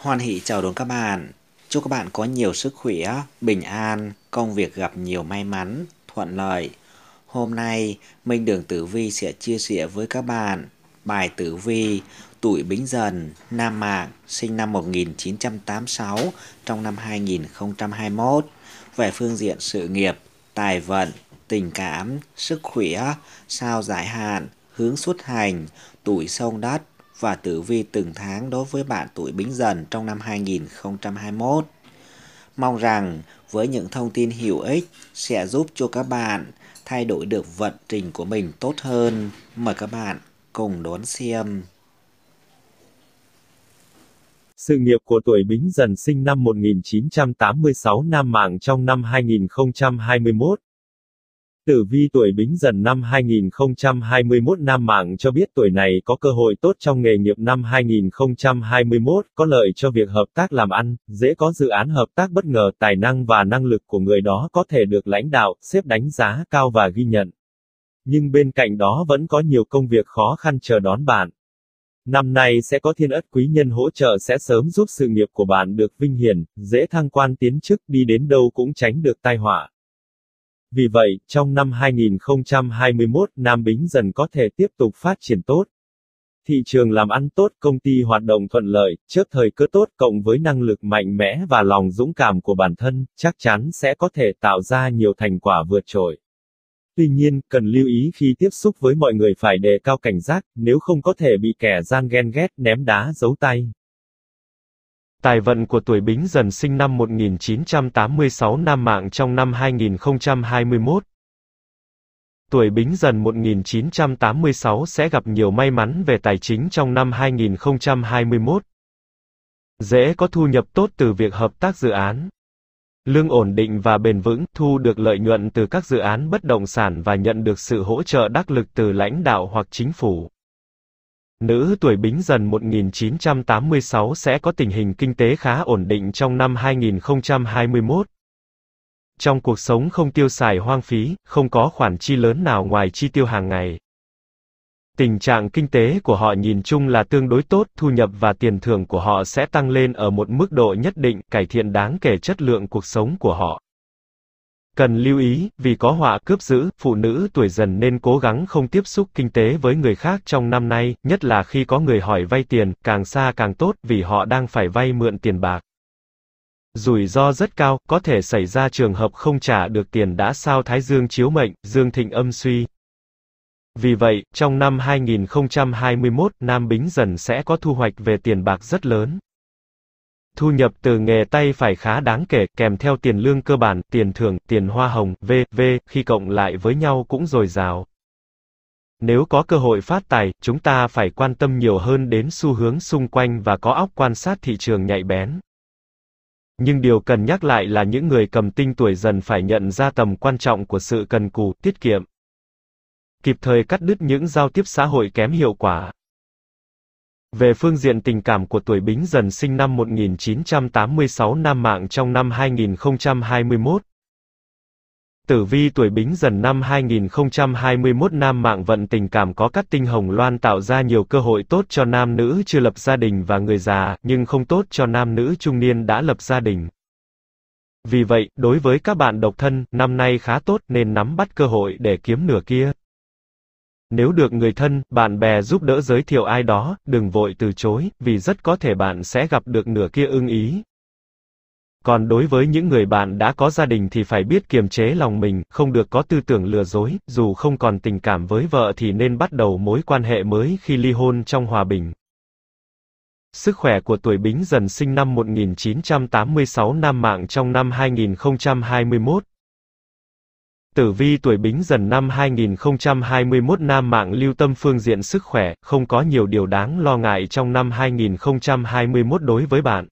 Hoan hỷ chào đón các bạn. Chúc các bạn có nhiều sức khỏe, bình an, công việc gặp nhiều may mắn, thuận lợi. Hôm nay, Minh Đường Tử Vi sẽ chia sẻ với các bạn bài Tử Vi tuổi Bính Dần, Nam Mạng, sinh năm 1986 trong năm 2021 về phương diện sự nghiệp, tài vận, tình cảm, sức khỏe, sao giải hạn, hướng xuất hành, tuổi sông đất, và tử vi từng tháng đối với bạn tuổi Bính Dần trong năm 2021. Mong rằng với những thông tin hữu ích sẽ giúp cho các bạn thay đổi được vận trình của mình tốt hơn. Mời các bạn cùng đón xem. Sự nghiệp của tuổi Bính Dần sinh năm 1986 Nam Mạng trong năm 2021 Tử vi tuổi Bính Dần năm 2021 Nam Mạng cho biết tuổi này có cơ hội tốt trong nghề nghiệp năm 2021, có lợi cho việc hợp tác làm ăn, dễ có dự án hợp tác bất ngờ, tài năng và năng lực của người đó có thể được lãnh đạo, xếp đánh giá cao và ghi nhận. Nhưng bên cạnh đó vẫn có nhiều công việc khó khăn chờ đón bạn. Năm nay sẽ có thiên ất quý nhân hỗ trợ sẽ sớm giúp sự nghiệp của bạn được vinh hiển, dễ thăng quan tiến chức đi đến đâu cũng tránh được tai họa. Vì vậy, trong năm 2021, Nam Bính dần có thể tiếp tục phát triển tốt. Thị trường làm ăn tốt, công ty hoạt động thuận lợi, trước thời cơ tốt cộng với năng lực mạnh mẽ và lòng dũng cảm của bản thân, chắc chắn sẽ có thể tạo ra nhiều thành quả vượt trội. Tuy nhiên, cần lưu ý khi tiếp xúc với mọi người phải đề cao cảnh giác, nếu không có thể bị kẻ gian ghen ghét ném đá giấu tay. Tài vận của tuổi Bính Dần sinh năm 1986 nam mạng trong năm 2021. Tuổi Bính Dần 1986 sẽ gặp nhiều may mắn về tài chính trong năm 2021. Dễ có thu nhập tốt từ việc hợp tác dự án. Lương ổn định và bền vững, thu được lợi nhuận từ các dự án bất động sản và nhận được sự hỗ trợ đắc lực từ lãnh đạo hoặc chính phủ. Nữ tuổi Bính Dần 1986 sẽ có tình hình kinh tế khá ổn định trong năm 2021. Trong cuộc sống không tiêu xài hoang phí, không có khoản chi lớn nào ngoài chi tiêu hàng ngày. Tình trạng kinh tế của họ nhìn chung là tương đối tốt, thu nhập và tiền thưởng của họ sẽ tăng lên ở một mức độ nhất định, cải thiện đáng kể chất lượng cuộc sống của họ. Cần lưu ý, vì có họa cướp giữ, phụ nữ tuổi dần nên cố gắng không tiếp xúc kinh tế với người khác trong năm nay, nhất là khi có người hỏi vay tiền, càng xa càng tốt, vì họ đang phải vay mượn tiền bạc. Rủi ro rất cao, có thể xảy ra trường hợp không trả được tiền đã sao thái dương chiếu mệnh, dương thịnh âm suy. Vì vậy, trong năm 2021, Nam Bính dần sẽ có thu hoạch về tiền bạc rất lớn. Thu nhập từ nghề tay phải khá đáng kể, kèm theo tiền lương cơ bản, tiền thưởng, tiền hoa hồng, v.v. khi cộng lại với nhau cũng dồi dào. Nếu có cơ hội phát tài, chúng ta phải quan tâm nhiều hơn đến xu hướng xung quanh và có óc quan sát thị trường nhạy bén. Nhưng điều cần nhắc lại là những người cầm tinh tuổi dần phải nhận ra tầm quan trọng của sự cần cù, tiết kiệm. Kịp thời cắt đứt những giao tiếp xã hội kém hiệu quả. Về phương diện tình cảm của tuổi Bính Dần sinh năm 1986 nam mạng trong năm 2021. Tử vi tuổi Bính Dần năm 2021 nam mạng vận tình cảm có các tinh hồng loan tạo ra nhiều cơ hội tốt cho nam nữ chưa lập gia đình và người già, nhưng không tốt cho nam nữ trung niên đã lập gia đình. Vì vậy, đối với các bạn độc thân, năm nay khá tốt nên nắm bắt cơ hội để kiếm nửa kia. Nếu được người thân, bạn bè giúp đỡ giới thiệu ai đó, đừng vội từ chối, vì rất có thể bạn sẽ gặp được nửa kia ưng ý. Còn đối với những người bạn đã có gia đình thì phải biết kiềm chế lòng mình, không được có tư tưởng lừa dối, dù không còn tình cảm với vợ thì nên bắt đầu mối quan hệ mới khi ly hôn trong hòa bình. Sức khỏe của tuổi Bính Dần sinh năm 1986 nam mạng trong năm 2021, Tử vi tuổi Bính Dần năm 2021 Nam mạng lưu tâm phương diện sức khỏe, không có nhiều điều đáng lo ngại trong năm 2021 đối với bạn.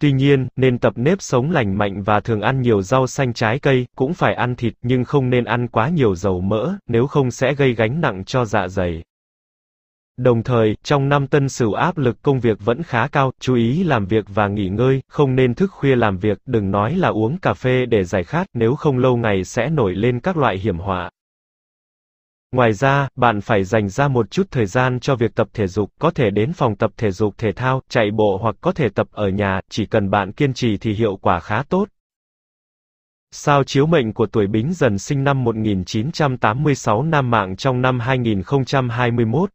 Tuy nhiên, nên tập nếp sống lành mạnh và thường ăn nhiều rau xanh trái cây, cũng phải ăn thịt nhưng không nên ăn quá nhiều dầu mỡ, nếu không sẽ gây gánh nặng cho dạ dày. Đồng thời, trong năm tân sửu áp lực công việc vẫn khá cao, chú ý làm việc và nghỉ ngơi, không nên thức khuya làm việc, đừng nói là uống cà phê để giải khát, nếu không lâu ngày sẽ nổi lên các loại hiểm họa. Ngoài ra, bạn phải dành ra một chút thời gian cho việc tập thể dục, có thể đến phòng tập thể dục thể thao, chạy bộ hoặc có thể tập ở nhà, chỉ cần bạn kiên trì thì hiệu quả khá tốt. Sao chiếu mệnh của tuổi Bính Dần sinh năm 1986 Nam mạng trong năm 2021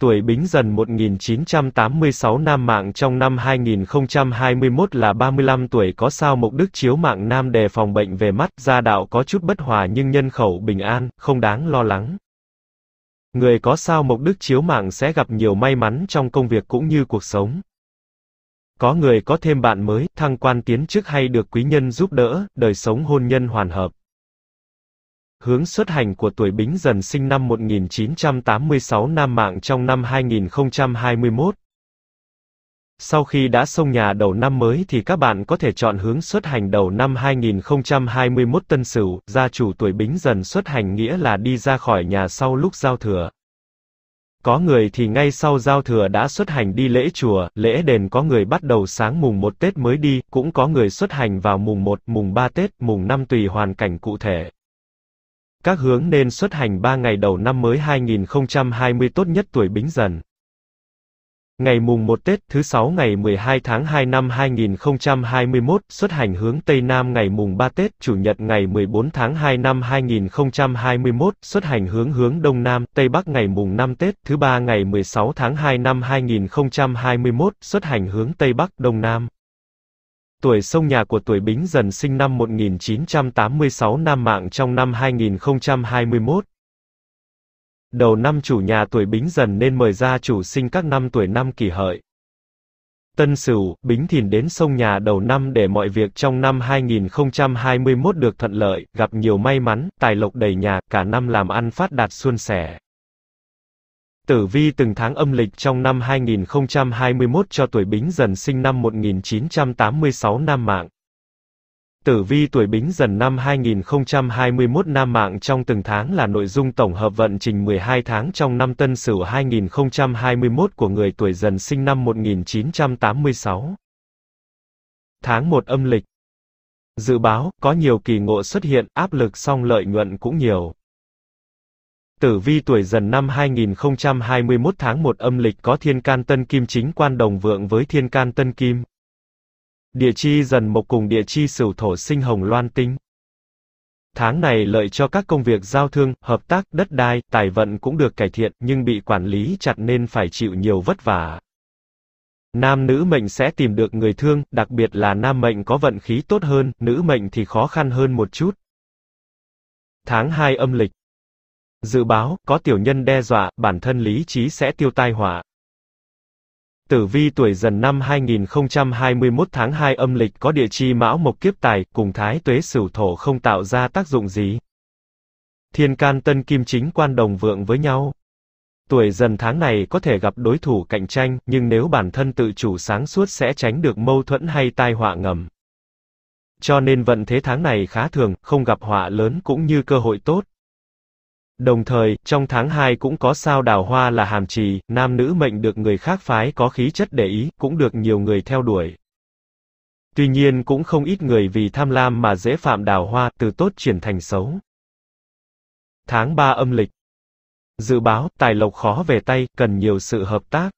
tuổi Bính Dần 1986 nam mạng trong năm 2021 là 35 tuổi có sao mục đức chiếu mạng nam đề phòng bệnh về mắt, gia đạo có chút bất hòa nhưng nhân khẩu bình an, không đáng lo lắng. Người có sao mộc đức chiếu mạng sẽ gặp nhiều may mắn trong công việc cũng như cuộc sống. Có người có thêm bạn mới, thăng quan tiến chức hay được quý nhân giúp đỡ, đời sống hôn nhân hoàn hợp hướng xuất hành của tuổi Bính Dần sinh năm 1986 Nam Mạng trong năm 2021. Sau khi đã xong nhà đầu năm mới thì các bạn có thể chọn hướng xuất hành đầu năm 2021 Tân Sửu, gia chủ tuổi Bính Dần xuất hành nghĩa là đi ra khỏi nhà sau lúc giao thừa. Có người thì ngay sau giao thừa đã xuất hành đi lễ chùa, lễ đền có người bắt đầu sáng mùng 1 Tết mới đi, cũng có người xuất hành vào mùng 1, mùng 3 Tết, mùng 5 tùy hoàn cảnh cụ thể các hướng nên xuất hành 3 ngày đầu năm mới 2020 tốt nhất tuổi Bính Dần. Ngày mùng 1 Tết thứ 6 ngày 12 tháng 2 năm 2021 xuất hành hướng Tây Nam ngày mùng 3 Tết Chủ nhật ngày 14 tháng 2 năm 2021 xuất hành hướng hướng Đông Nam Tây Bắc ngày mùng 5 Tết thứ 3 ngày 16 tháng 2 năm 2021 xuất hành hướng Tây Bắc Đông Nam. Tuổi sông nhà của tuổi Bính Dần sinh năm 1986 nam mạng trong năm 2021. Đầu năm chủ nhà tuổi Bính Dần nên mời gia chủ sinh các năm tuổi năm kỷ hợi. Tân Sửu, Bính Thìn đến sông nhà đầu năm để mọi việc trong năm 2021 được thuận lợi, gặp nhiều may mắn, tài lộc đầy nhà, cả năm làm ăn phát đạt suôn sẻ. Tử vi từng tháng âm lịch trong năm 2021 cho tuổi Bính Dần sinh năm 1986 Nam Mạng. Tử vi tuổi Bính Dần năm 2021 Nam Mạng trong từng tháng là nội dung tổng hợp vận trình 12 tháng trong năm Tân Sửu 2021 của người tuổi Dần sinh năm 1986. Tháng 1 âm lịch Dự báo, có nhiều kỳ ngộ xuất hiện, áp lực song lợi nhuận cũng nhiều. Tử vi tuổi dần năm 2021 tháng 1 âm lịch có thiên can tân kim chính quan đồng vượng với thiên can tân kim. Địa chi dần mộc cùng địa chi sửu thổ sinh hồng loan tinh. Tháng này lợi cho các công việc giao thương, hợp tác, đất đai, tài vận cũng được cải thiện, nhưng bị quản lý chặt nên phải chịu nhiều vất vả. Nam nữ mệnh sẽ tìm được người thương, đặc biệt là nam mệnh có vận khí tốt hơn, nữ mệnh thì khó khăn hơn một chút. Tháng 2 âm lịch Dự báo, có tiểu nhân đe dọa, bản thân lý trí sẽ tiêu tai họa. Tử vi tuổi dần năm 2021 tháng 2 âm lịch có địa chi mão mộc kiếp tài, cùng thái tuế sửu thổ không tạo ra tác dụng gì. Thiên can tân kim chính quan đồng vượng với nhau. Tuổi dần tháng này có thể gặp đối thủ cạnh tranh, nhưng nếu bản thân tự chủ sáng suốt sẽ tránh được mâu thuẫn hay tai họa ngầm. Cho nên vận thế tháng này khá thường, không gặp họa lớn cũng như cơ hội tốt. Đồng thời, trong tháng 2 cũng có sao đào hoa là hàm trì, nam nữ mệnh được người khác phái có khí chất để ý, cũng được nhiều người theo đuổi. Tuy nhiên cũng không ít người vì tham lam mà dễ phạm đào hoa, từ tốt chuyển thành xấu. Tháng 3 âm lịch Dự báo, tài lộc khó về tay, cần nhiều sự hợp tác.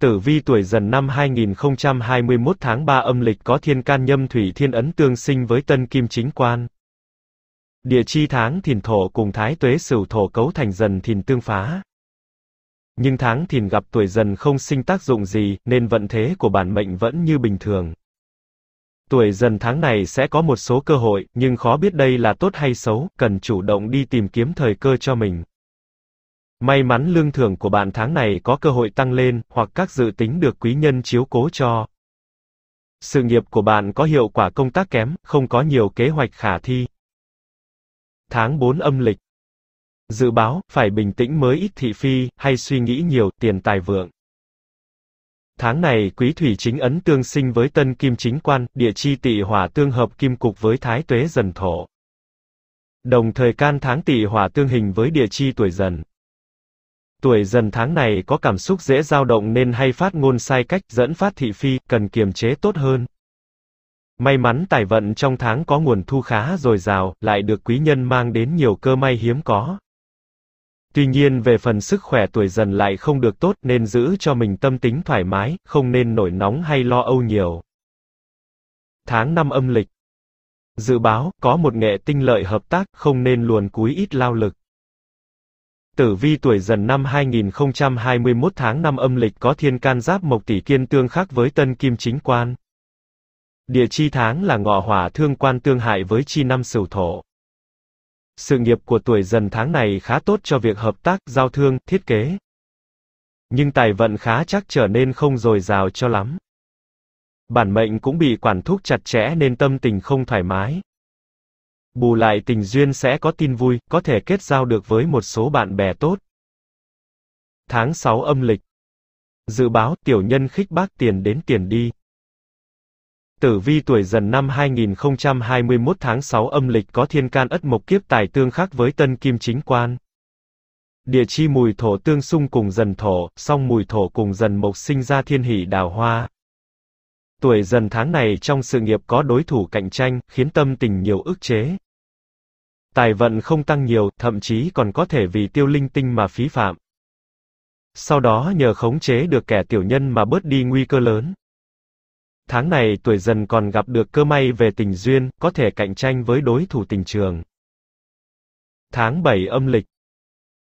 Tử vi tuổi dần năm 2021 tháng 3 âm lịch có thiên can nhâm thủy thiên ấn tương sinh với tân kim chính quan. Địa chi tháng thìn thổ cùng thái tuế sửu thổ cấu thành dần thìn tương phá. Nhưng tháng thìn gặp tuổi dần không sinh tác dụng gì, nên vận thế của bản mệnh vẫn như bình thường. Tuổi dần tháng này sẽ có một số cơ hội, nhưng khó biết đây là tốt hay xấu, cần chủ động đi tìm kiếm thời cơ cho mình. May mắn lương thưởng của bạn tháng này có cơ hội tăng lên, hoặc các dự tính được quý nhân chiếu cố cho. Sự nghiệp của bạn có hiệu quả công tác kém, không có nhiều kế hoạch khả thi tháng 4 âm lịch. Dự báo, phải bình tĩnh mới ít thị phi, hay suy nghĩ nhiều, tiền tài vượng. Tháng này, quý thủy chính ấn tương sinh với tân kim chính quan, địa chi tị hỏa tương hợp kim cục với thái tuế dần thổ. Đồng thời can tháng tị hỏa tương hình với địa chi tuổi dần. Tuổi dần tháng này có cảm xúc dễ dao động nên hay phát ngôn sai cách dẫn phát thị phi, cần kiềm chế tốt hơn. May mắn tài vận trong tháng có nguồn thu khá dồi dào, lại được quý nhân mang đến nhiều cơ may hiếm có. Tuy nhiên về phần sức khỏe tuổi dần lại không được tốt nên giữ cho mình tâm tính thoải mái, không nên nổi nóng hay lo âu nhiều. Tháng 5 âm lịch Dự báo, có một nghệ tinh lợi hợp tác, không nên luồn cúi ít lao lực. Tử vi tuổi dần năm 2021 tháng 5 âm lịch có thiên can giáp mộc tỷ kiên tương khắc với tân kim chính quan. Địa chi tháng là ngọ hỏa thương quan tương hại với chi năm sửu thổ. Sự nghiệp của tuổi dần tháng này khá tốt cho việc hợp tác, giao thương, thiết kế. Nhưng tài vận khá chắc trở nên không dồi dào cho lắm. Bản mệnh cũng bị quản thúc chặt chẽ nên tâm tình không thoải mái. Bù lại tình duyên sẽ có tin vui, có thể kết giao được với một số bạn bè tốt. Tháng 6 âm lịch. Dự báo tiểu nhân khích bác tiền đến tiền đi. Tử vi tuổi dần năm 2021 tháng 6 âm lịch có thiên can ất mộc kiếp tài tương khắc với tân kim chính quan. Địa chi mùi thổ tương xung cùng dần thổ, song mùi thổ cùng dần mộc sinh ra thiên hỷ đào hoa. Tuổi dần tháng này trong sự nghiệp có đối thủ cạnh tranh, khiến tâm tình nhiều ức chế. Tài vận không tăng nhiều, thậm chí còn có thể vì tiêu linh tinh mà phí phạm. Sau đó nhờ khống chế được kẻ tiểu nhân mà bớt đi nguy cơ lớn. Tháng này tuổi dần còn gặp được cơ may về tình duyên, có thể cạnh tranh với đối thủ tình trường. Tháng 7 âm lịch.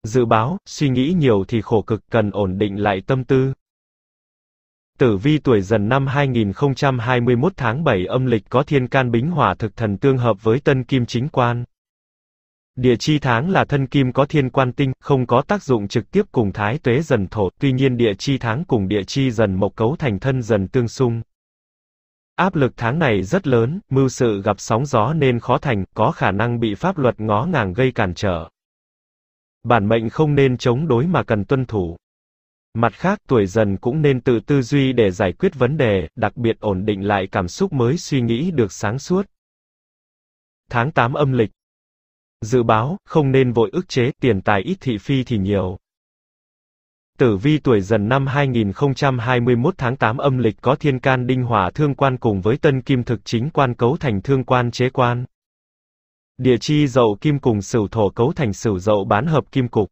Dự báo, suy nghĩ nhiều thì khổ cực cần ổn định lại tâm tư. Tử vi tuổi dần năm 2021 tháng 7 âm lịch có thiên can bính hỏa thực thần tương hợp với tân kim chính quan. Địa chi tháng là thân kim có thiên quan tinh, không có tác dụng trực tiếp cùng thái tuế dần thổ, tuy nhiên địa chi tháng cùng địa chi dần mộc cấu thành thân dần tương xung. Áp lực tháng này rất lớn, mưu sự gặp sóng gió nên khó thành, có khả năng bị pháp luật ngó ngàng gây cản trở. Bản mệnh không nên chống đối mà cần tuân thủ. Mặt khác, tuổi dần cũng nên tự tư duy để giải quyết vấn đề, đặc biệt ổn định lại cảm xúc mới suy nghĩ được sáng suốt. Tháng 8 âm lịch Dự báo, không nên vội ức chế, tiền tài ít thị phi thì nhiều. Tử vi tuổi dần năm 2021 tháng 8 âm lịch có thiên can đinh hỏa thương quan cùng với tân kim thực chính quan cấu thành thương quan chế quan. Địa chi dậu kim cùng sửu thổ cấu thành sửu dậu bán hợp kim cục.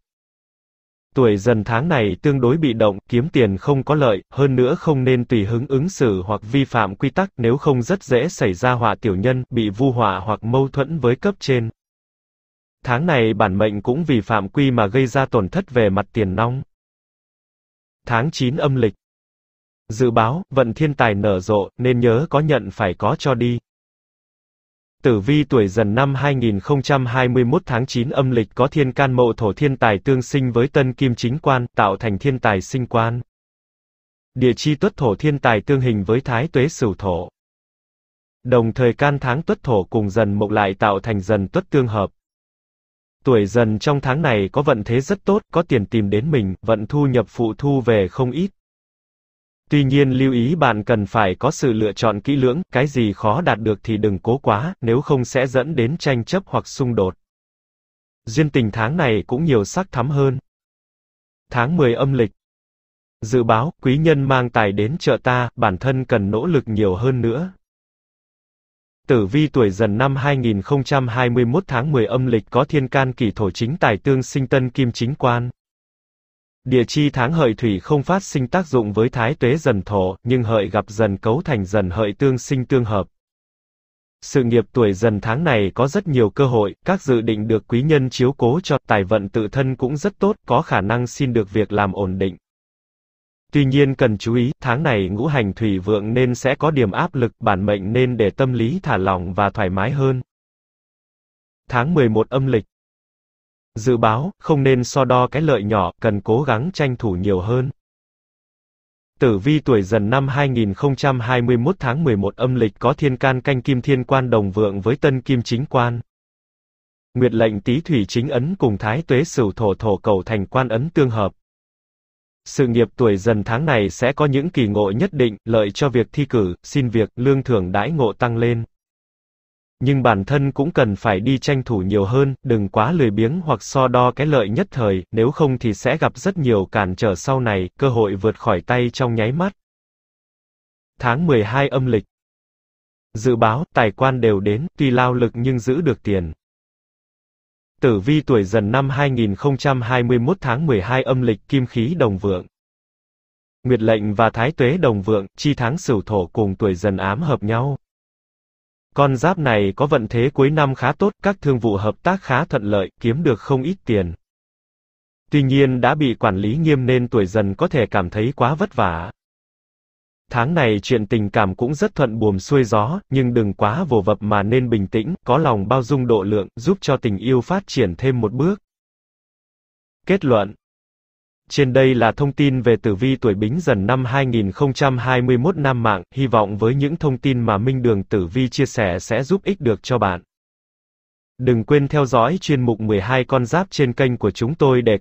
Tuổi dần tháng này tương đối bị động, kiếm tiền không có lợi, hơn nữa không nên tùy hứng ứng xử hoặc vi phạm quy tắc nếu không rất dễ xảy ra họa tiểu nhân, bị vu họa hoặc mâu thuẫn với cấp trên. Tháng này bản mệnh cũng vì phạm quy mà gây ra tổn thất về mặt tiền nong tháng 9 âm lịch. Dự báo, vận thiên tài nở rộ, nên nhớ có nhận phải có cho đi. Tử vi tuổi dần năm 2021 tháng 9 âm lịch có thiên can mậu thổ thiên tài tương sinh với tân kim chính quan, tạo thành thiên tài sinh quan. Địa chi tuất thổ thiên tài tương hình với thái tuế sửu thổ. Đồng thời can tháng tuất thổ cùng dần mộc lại tạo thành dần tuất tương hợp. Tuổi dần trong tháng này có vận thế rất tốt, có tiền tìm đến mình, vận thu nhập phụ thu về không ít. Tuy nhiên lưu ý bạn cần phải có sự lựa chọn kỹ lưỡng, cái gì khó đạt được thì đừng cố quá, nếu không sẽ dẫn đến tranh chấp hoặc xung đột. Duyên tình tháng này cũng nhiều sắc thắm hơn. Tháng 10 âm lịch. Dự báo, quý nhân mang tài đến trợ ta, bản thân cần nỗ lực nhiều hơn nữa, Tử vi tuổi dần năm 2021 tháng 10 âm lịch có thiên can kỷ thổ chính tài tương sinh tân kim chính quan. Địa chi tháng hợi thủy không phát sinh tác dụng với thái tuế dần thổ, nhưng hợi gặp dần cấu thành dần hợi tương sinh tương hợp. Sự nghiệp tuổi dần tháng này có rất nhiều cơ hội, các dự định được quý nhân chiếu cố cho, tài vận tự thân cũng rất tốt, có khả năng xin được việc làm ổn định. Tuy nhiên cần chú ý, tháng này ngũ hành thủy vượng nên sẽ có điểm áp lực, bản mệnh nên để tâm lý thả lỏng và thoải mái hơn. Tháng 11 âm lịch Dự báo, không nên so đo cái lợi nhỏ, cần cố gắng tranh thủ nhiều hơn. Tử vi tuổi dần năm 2021 tháng 11 âm lịch có thiên can canh kim thiên quan đồng vượng với tân kim chính quan. Nguyệt lệnh tý thủy chính ấn cùng thái tuế sửu thổ thổ cầu thành quan ấn tương hợp sự nghiệp tuổi dần tháng này sẽ có những kỳ ngộ nhất định, lợi cho việc thi cử, xin việc, lương thưởng đãi ngộ tăng lên. Nhưng bản thân cũng cần phải đi tranh thủ nhiều hơn, đừng quá lười biếng hoặc so đo cái lợi nhất thời, nếu không thì sẽ gặp rất nhiều cản trở sau này, cơ hội vượt khỏi tay trong nháy mắt. Tháng 12 âm lịch Dự báo, tài quan đều đến, tuy lao lực nhưng giữ được tiền. Tử vi tuổi dần năm 2021 tháng 12 âm lịch kim khí đồng vượng. Nguyệt lệnh và thái tuế đồng vượng, chi tháng sửu thổ cùng tuổi dần ám hợp nhau. Con giáp này có vận thế cuối năm khá tốt, các thương vụ hợp tác khá thuận lợi, kiếm được không ít tiền. Tuy nhiên đã bị quản lý nghiêm nên tuổi dần có thể cảm thấy quá vất vả. Tháng này chuyện tình cảm cũng rất thuận buồm xuôi gió, nhưng đừng quá vồ vập mà nên bình tĩnh, có lòng bao dung độ lượng, giúp cho tình yêu phát triển thêm một bước. Kết luận Trên đây là thông tin về tử vi tuổi bính dần năm 2021 Nam Mạng, hy vọng với những thông tin mà Minh Đường Tử Vi chia sẻ sẽ giúp ích được cho bạn. Đừng quên theo dõi chuyên mục 12 con giáp trên kênh của chúng tôi để cập